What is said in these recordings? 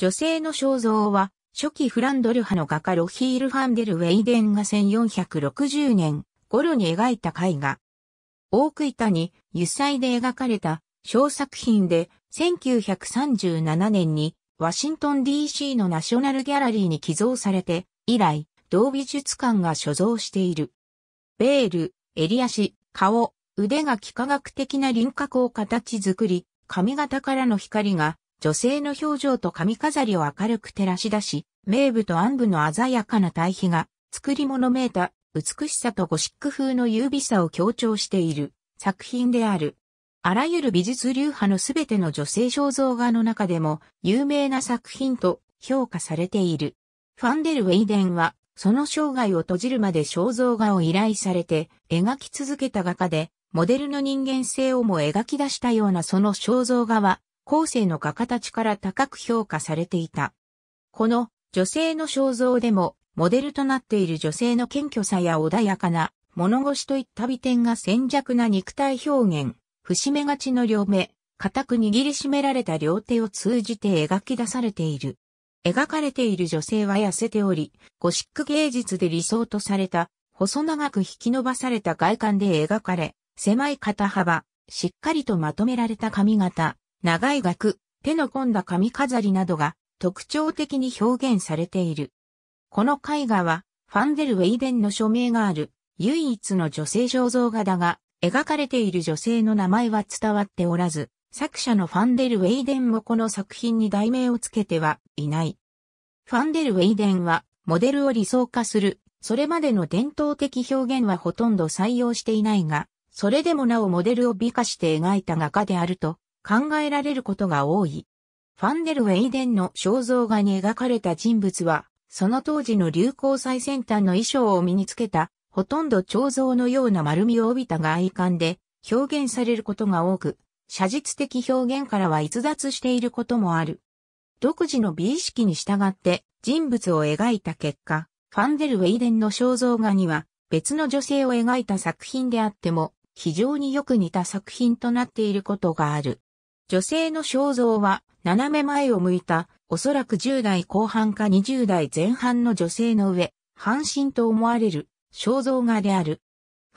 女性の肖像は、初期フランドル派の画家ロヒール・ファンデル・ウェイデンが1460年頃に描いた絵画。大ク板に油彩で描かれた小作品で1937年にワシントン DC のナショナルギャラリーに寄贈されて以来同美術館が所蔵している。ベール、襟足、顔、腕が幾何学的な輪郭を形作り、髪型からの光が女性の表情と髪飾りを明るく照らし出し、名部と暗部の鮮やかな対比が、作り物めいた美しさとゴシック風の優美さを強調している作品である。あらゆる美術流派のすべての女性肖像画の中でも有名な作品と評価されている。ファンデル・ウェイデンは、その生涯を閉じるまで肖像画を依頼されて描き続けた画家で、モデルの人間性をも描き出したようなその肖像画は、後世の画家たちから高く評価されていた。この女性の肖像でも、モデルとなっている女性の謙虚さや穏やかな物腰といった美点が戦弱な肉体表現、節目がちの両目、固く握りしめられた両手を通じて描き出されている。描かれている女性は痩せており、ゴシック芸術で理想とされた、細長く引き伸ばされた外観で描かれ、狭い肩幅、しっかりとまとめられた髪型、長い額、手の込んだ髪飾りなどが特徴的に表現されている。この絵画は、ファンデル・ウェイデンの署名がある、唯一の女性肖像画だが、描かれている女性の名前は伝わっておらず、作者のファンデル・ウェイデンもこの作品に題名をつけてはいない。ファンデル・ウェイデンは、モデルを理想化する、それまでの伝統的表現はほとんど採用していないが、それでもなおモデルを美化して描いた画家であると考えられることが多い。ファンデル・ウェイデンの肖像画に描かれた人物は、その当時の流行最先端の衣装を身につけた、ほとんど彫像のような丸みを帯びた外観で表現されることが多く、写実的表現からは逸脱していることもある。独自の美意識に従って人物を描いた結果、ファンデル・ウェイデンの肖像画には別の女性を描いた作品であっても非常によく似た作品となっていることがある。女性の肖像は斜め前を向いた、おそらく10代後半か20代前半の女性の上、半身と思われる肖像画である。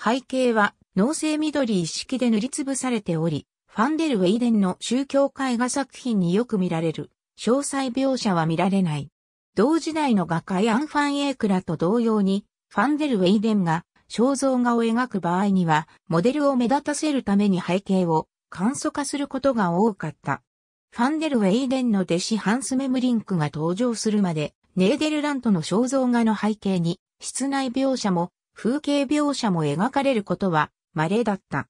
背景は脳性緑一式で塗りつぶされており、ファンデル・ウェイデンの宗教絵画作品によく見られる。詳細描写は見られない。同時代の画家アン・ファン・エークラと同様に、ファンデル・ウェイデンが肖像画を描く場合には、モデルを目立たせるために背景を簡素化することが多かった。ファンデル・ウェイデンの弟子ハンス・メムリンクが登場するまで、ネーデルラントの肖像画の背景に、室内描写も風景描写も描かれることは稀だった。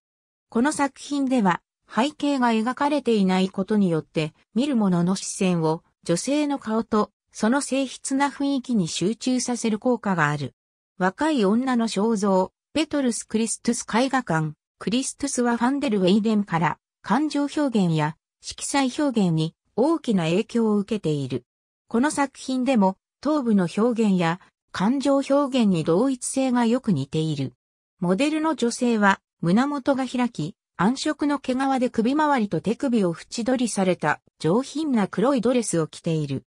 この作品では、背景が描かれていないことによって、見る者の視線を女性の顔とその静筆な雰囲気に集中させる効果がある。若い女の肖像、ペトルス・クリストゥス絵画館、クリストスはファンデル・ウェイデンから感情表現や色彩表現に大きな影響を受けている。この作品でも頭部の表現や感情表現に同一性がよく似ている。モデルの女性は胸元が開き、暗色の毛皮で首周りと手首を縁取りされた上品な黒いドレスを着ている。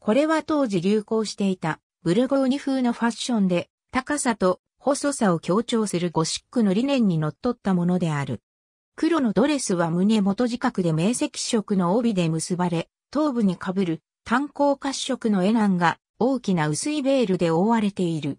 これは当時流行していたブルゴーニュ風のファッションで高さと細さを強調するゴシックの理念にのっとったものである。黒のドレスは胸元近くで明晰色の帯で結ばれ、頭部にかぶる炭鉱褐色のエナンが大きな薄いベールで覆われている。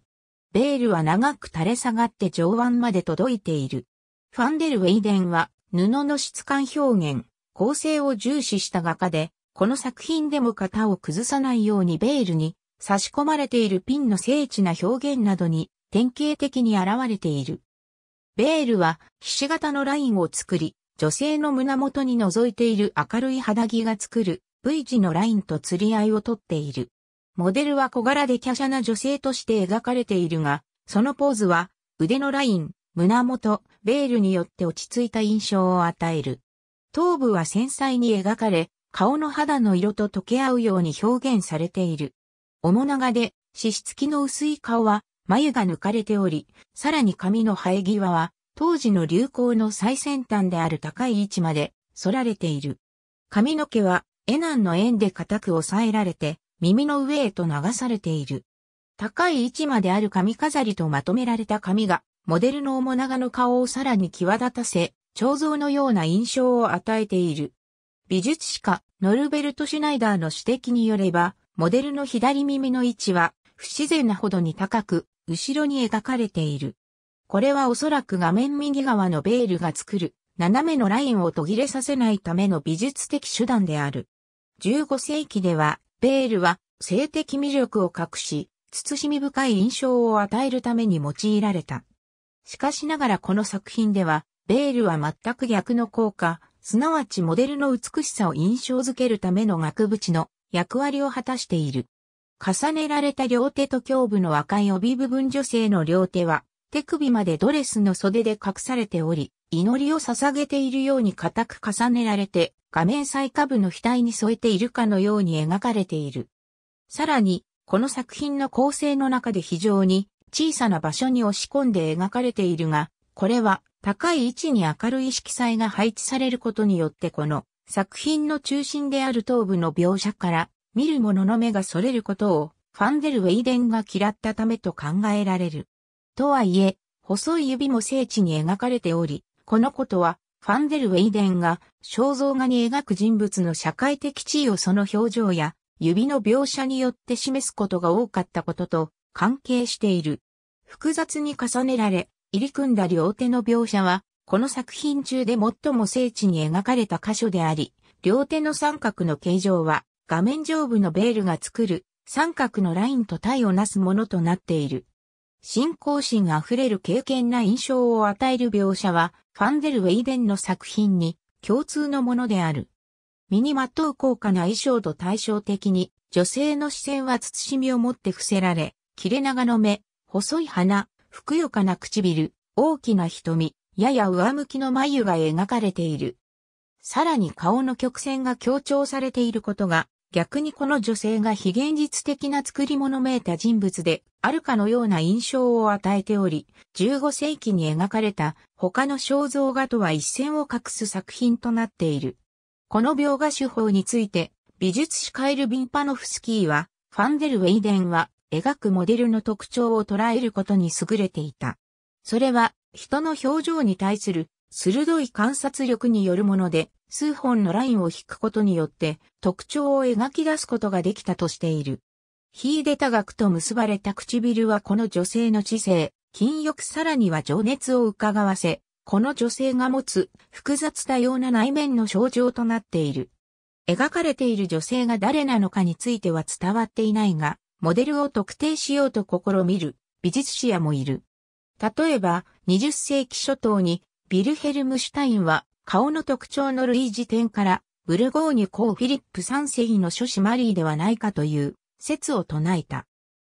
ベールは長く垂れ下がって上腕まで届いている。ファンデルウェイデンは布の質感表現、構成を重視した画家で、この作品でも型を崩さないようにベールに差し込まれているピンの精緻な表現などに典型的に現れている。ベールは、ひし形のラインを作り、女性の胸元に覗いている明るい肌着が作る V 字のラインと釣り合いをとっている。モデルは小柄で華奢な女性として描かれているが、そのポーズは腕のライン、胸元、ベールによって落ち着いた印象を与える。頭部は繊細に描かれ、顔の肌の色と溶け合うように表現されている。面長で、脂質気の薄い顔は眉が抜かれており、さらに髪の生え際は、当時の流行の最先端である高い位置まで、反られている。髪の毛は、エナンの円で固く押さえられて、耳の上へと流されている。高い位置まである髪飾りとまとめられた髪が、モデルの面長の顔をさらに際立たせ、彫像のような印象を与えている。美術史家、ノルベルト・シュナイダーの指摘によれば、モデルの左耳の位置は、不自然なほどに高く、後ろに描かれている。これはおそらく画面右側のベールが作る斜めのラインを途切れさせないための美術的手段である。15世紀では、ベールは性的魅力を隠し、慎み深い印象を与えるために用いられた。しかしながらこの作品では、ベールは全く逆の効果、すなわちモデルの美しさを印象づけるための額縁の役割を果たしている。重ねられた両手と胸部の赤い帯部分女性の両手は、手首までドレスの袖で隠されており、祈りを捧げているように固く重ねられて、画面最下部の額に添えているかのように描かれている。さらに、この作品の構成の中で非常に小さな場所に押し込んで描かれているが、これは高い位置に明るい色彩が配置されることによってこの作品の中心である頭部の描写から見る者の目が逸れることをファンデル・ウェイデンが嫌ったためと考えられる。とはいえ、細い指も聖地に描かれており、このことはファンデル・ウェイデンが肖像画に描く人物の社会的地位をその表情や指の描写によって示すことが多かったことと関係している。複雑に重ねられ、入り組んだ両手の描写は、この作品中で最も精緻に描かれた箇所であり、両手の三角の形状は、画面上部のベールが作る三角のラインと体をなすものとなっている。信仰心あふれる敬虔な印象を与える描写は、ファンデル・ウェイデンの作品に共通のものである。身にまとう高価な衣装と対照的に、女性の視線は慎みを持って伏せられ、切れ長の目、細い鼻、ふくよかな唇、大きな瞳、やや上向きの眉が描かれている。さらに顔の曲線が強調されていることが逆にこの女性が非現実的な作り物めいた人物であるかのような印象を与えており、15世紀に描かれた他の肖像画とは一線を画す作品となっている。この描画手法について、美術史カイル・ビンパノフスキーは、ファンデル・ウェイデンは描くモデルの特徴を捉えることに優れていた。それは人の表情に対する鋭い観察力によるもので、数本のラインを引くことによって特徴を描き出すことができたとしている。秀でた額と結ばれた唇はこの女性の知性、禁欲さらには情熱を伺わせ、この女性が持つ複雑多様な内面の症状となっている。描かれている女性が誰なのかについては伝わっていないが、モデルを特定しようと試みる美術史やもいる。例えば、20世紀初頭にビルヘルムシュタインは顔の特徴の類似点から、ブルゴーニュ公フィリップ三世の諸子マリーではないかという説を唱えた。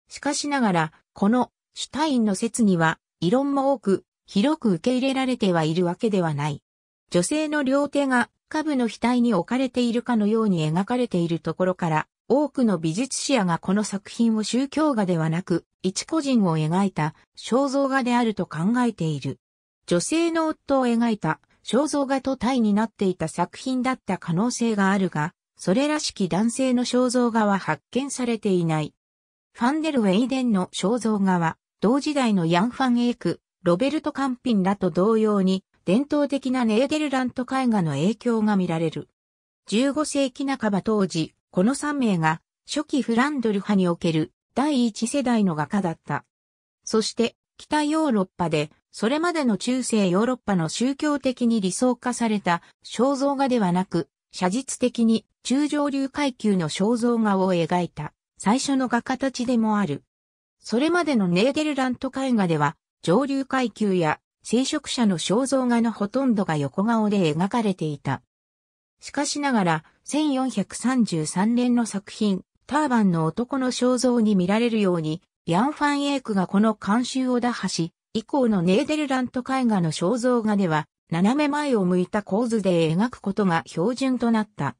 しかしながら、このシュタインの説には異論も多く、広く受け入れられてはいるわけではない。女性の両手が下部の額に置かれているかのように描かれているところから、多くの美術史家がこの作品を宗教画ではなく、一個人を描いた肖像画であると考えている。女性の夫を描いた肖像画と体になっていた作品だった可能性があるが、それらしき男性の肖像画は発見されていない。ファンデル・ウェイデンの肖像画は、同時代のヤン・ファン・エイク、ロベルト・カンピンらと同様に、伝統的なネーデルラント絵画の影響が見られる。15世紀半ば当時、この3名が、初期フランドル派における第一世代の画家だった。そして、北ヨーロッパでそれまでの中世ヨーロッパの宗教的に理想化された肖像画ではなく、写実的に中上流階級の肖像画を描いた最初の画形でもある。それまでのネーデルラント絵画では、上流階級や聖職者の肖像画のほとんどが横顔で描かれていた。しかしながら、1433年の作品、ターバンの男の肖像に見られるように、ヤン・ファン・エイクがこの慣習を打破し、以降のネーデルラント絵画の肖像画では、斜め前を向いた構図で描くことが標準となった。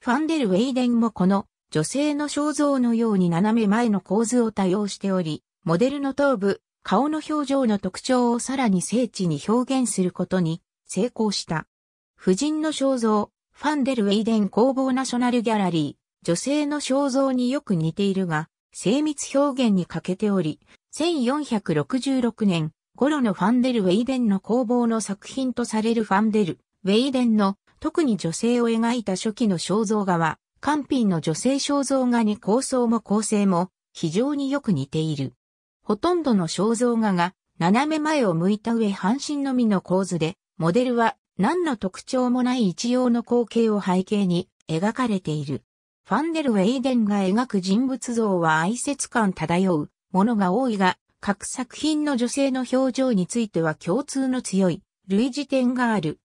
ファンデル・ウェイデンもこの女性の肖像のように斜め前の構図を多用しており、モデルの頭部、顔の表情の特徴をさらに精緻に表現することに成功した。婦人の肖像、ファンデル・ウェイデン工房ナショナルギャラリー、女性の肖像によく似ているが、精密表現に欠けており、1466年、頃のファンデル・ウェイデンの工房の作品とされるファンデル・ウェイデンの特に女性を描いた初期の肖像画は、カンピンの女性肖像画に構想も構成も非常によく似ている。ほとんどの肖像画が斜め前を向いた上半身のみの構図で、モデルは何の特徴もない一様の光景を背景に描かれている。ファンデル・ウェイデンが描く人物像は哀切感漂うものが多いが、各作品の女性の表情については共通の強い類似点がある。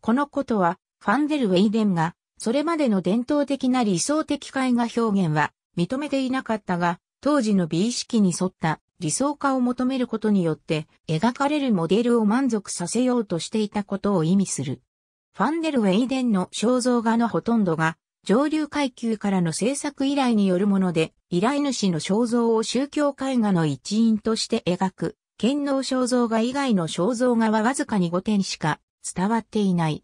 このことは、ファンデル・ウェイデンが、それまでの伝統的な理想的絵画表現は認めていなかったが、当時の美意識に沿った理想化を求めることによって描かれるモデルを満足させようとしていたことを意味する。ファンデル・ウェイデンの肖像画のほとんどが上流階級からの制作依頼によるもので、依頼主の肖像を宗教絵画の一員として描く、剣能肖像画以外の肖像画はわずかに5点しか伝わっていない。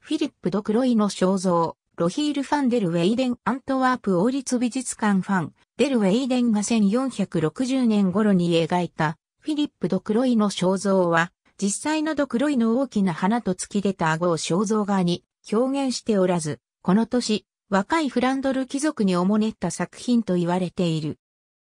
フィリップ・ド・クロイの肖像、ロヒール・ファンデル・ウェイデン・アントワープ王立美術館ファン、デル・ウェイデンが1460年頃に描いた、フィリップ・ド・クロイの肖像は、実際のド・クロイの大きな花と突き出た顎を肖像画に表現しておらず、この年、若いフランドル貴族におもねった作品と言われている。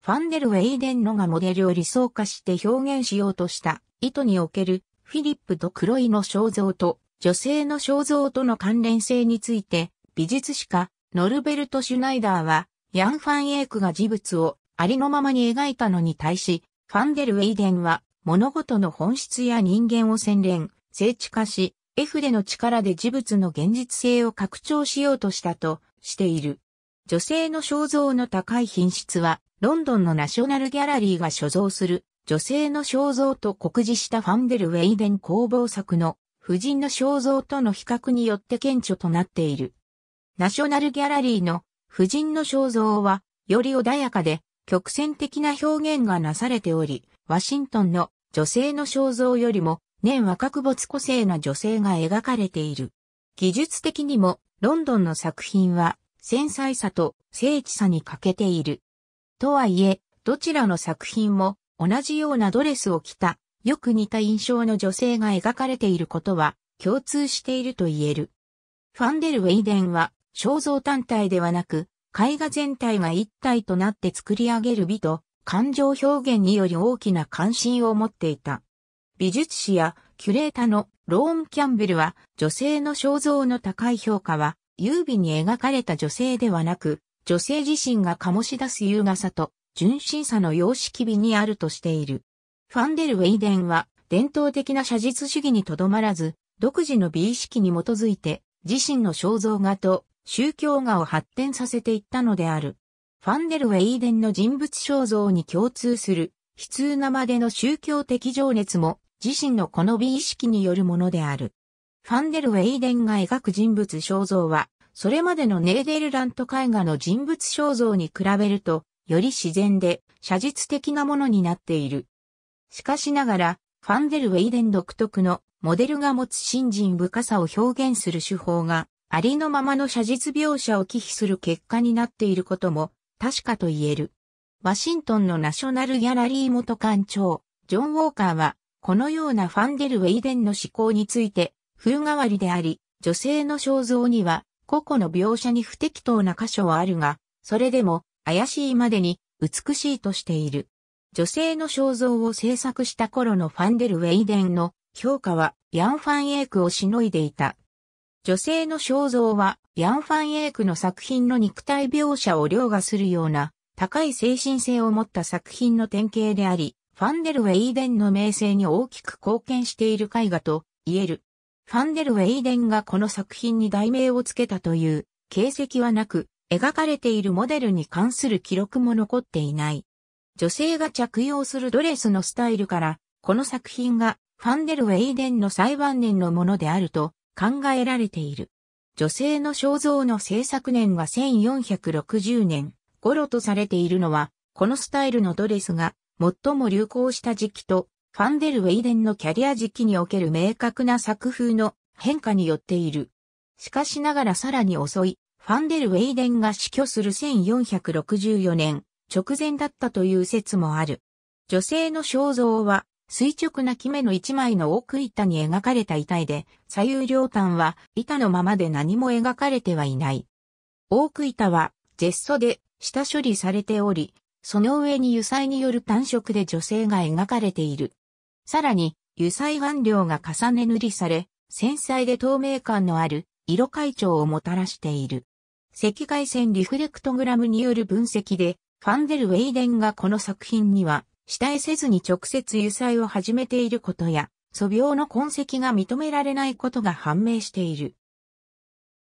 ファンデル・ウェイデンのがモデルを理想化して表現しようとした意図におけるフィリップとクロイの肖像と女性の肖像との関連性について美術史家ノルベルト・シュナイダーはヤン・ファン・エイクが事物をありのままに描いたのに対しファンデル・ウェイデンは物事の本質や人間を洗練、聖地化し、絵筆の力で事物の現実性を拡張しようとしたとしている。女性の肖像の高い品質は、ロンドンのナショナルギャラリーが所蔵する女性の肖像と酷似したファンデル・ウェイデン工房作の夫人の肖像との比較によって顕著となっている。ナショナルギャラリーの夫人の肖像は、より穏やかで曲線的な表現がなされており、ワシントンの女性の肖像よりも年はく没個性な女性が描かれている。技術的にもロンドンの作品は、繊細さと精緻さに欠けている。とはいえ、どちらの作品も同じようなドレスを着た、よく似た印象の女性が描かれていることは共通していると言える。ファンデル・ウェイデンは肖像単体ではなく、絵画全体が一体となって作り上げる美と感情表現により大きな関心を持っていた。美術史やキュレータのローン・キャンベルは女性の肖像の高い評価は優美に描かれた女性ではなく、女性自身が醸し出す優雅さと純真さの様式美にあるとしている。ファンデル・ウェイデンは伝統的な写実主義にとどまらず、独自の美意識に基づいて自身の肖像画と宗教画を発展させていったのである。ファンデル・ウェイデンの人物肖像に共通する、悲痛なまでの宗教的情熱も自身のこの美意識によるものである。ファンデル・ウェイデンが描く人物肖像は、それまでのネーデルラント絵画の人物肖像に比べると、より自然で写実的なものになっている。しかしながら、ファンデル・ウェイデン独特のモデルが持つ信心深さを表現する手法が、ありのままの写実描写を忌避する結果になっていることも確かと言える。ワシントンのナショナルギャラリー元館長、ジョン・ウォーカーはこのようなファンデルウェイデンの思考について、風変わりであり、女性の肖像には、個々の描写に不適当な箇所はあるが、それでも、怪しいまでに、美しいとしている。女性の肖像を制作した頃のファンデルウェイデンの評価は、ヤン・ファン・エイクをしのいでいた。女性の肖像は、ヤン・ファン・エイクの作品の肉体描写を凌駕するような、高い精神性を持った作品の典型であり、ファンデルウェイデンの名声に大きく貢献している絵画と言える。ファンデルウェイデンがこの作品に題名をつけたという形跡はなく、描かれているモデルに関する記録も残っていない。女性が着用するドレスのスタイルから、この作品がファンデルウェイデンの最晩年のものであると考えられている。女性の肖像の制作年が1460年頃とされているのは、このスタイルのドレスが最も流行した時期と、ファンデル・ウェイデンのキャリア時期における明確な作風の変化によっている。しかしながらさらに遅い、ファンデル・ウェイデンが死去する1464年、直前だったという説もある。女性の肖像は、垂直な木目の一枚の奥板に描かれた遺体で、左右両端は板のままで何も描かれてはいない。奥板は、絶素で下処理されており、その上に油彩による単色で女性が描かれている。さらに、油彩顔料が重ね塗りされ、繊細で透明感のある色階調をもたらしている。赤外線リフレクトグラムによる分析で、ファンデル・ウェイデンがこの作品には、下絵せずに直接油彩を始めていることや、素描の痕跡が認められないことが判明している。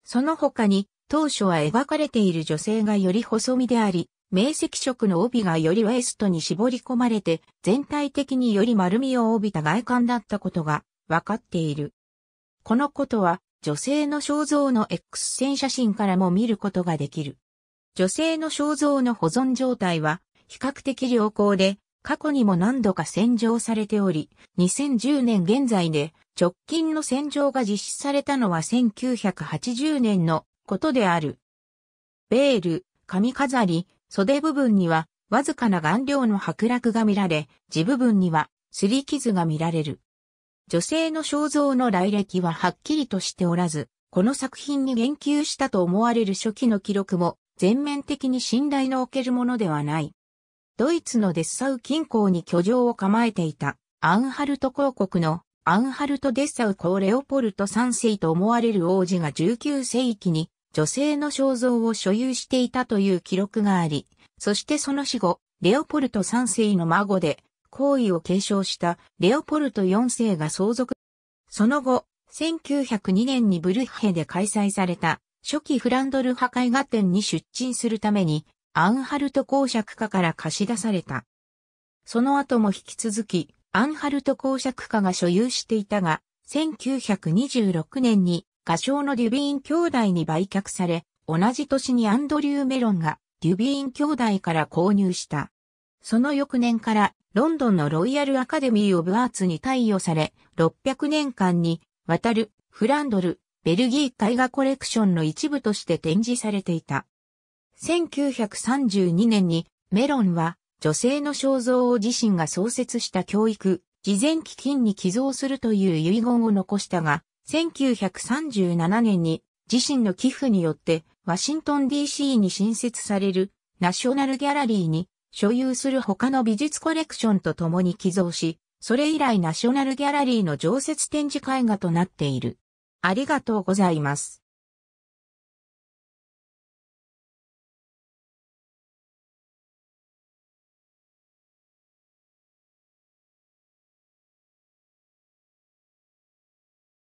その他に、当初は描かれている女性がより細身であり、明石色の帯がよりウエストに絞り込まれて、全体的により丸みを帯びた外観だったことが分かっている。このことは、女性の肖像の X 線写真からも見ることができる。女性の肖像の保存状態は、比較的良好で、過去にも何度か洗浄されており、2010年現在で直近の洗浄が実施されたのは1980年のことである。ベール、髪飾り、袖部分にはわずかな顔料の剥落が見られ、地部分には擦り傷が見られる。女性の肖像の来歴ははっきりとしておらず、この作品に言及したと思われる初期の記録も全面的に信頼のおけるものではない。ドイツのデッサウ近郊に居城を構えていたアンハルト公国のアンハルト・デッサウ公レオポルト3世と思われる王子が19世紀に女性の肖像を所有していたという記録があり、そしてその死後、レオポルト3世の孫で、行為を継承したレオポルト4世が相続。その後、1902年にブルッヘで開催された初期フランドル破壊画展に出陳するために、アンハルト公爵家から貸し出された。その後も引き続き、アンハルト公爵家が所有していたが、1926年に画商のデュビーン兄弟に売却され、同じ年にアンドリュー・メロンがデュビーン兄弟から購入した。その翌年からロンドンのロイヤル・アカデミー・オブ・アーツに貸与され、600年間にわたるフランドル、ベルギー絵画コレクションの一部として展示されていた。1932年にメロンは女性の肖像を自身が創設した教育、事前基金に寄贈するという遺言を残したが、1937年に自身の寄付によってワシントン DC に新設されるナショナルギャラリーに所有する他の美術コレクションと共に寄贈し、それ以来ナショナルギャラリーの常設展示絵画となっている。ありがとうございます。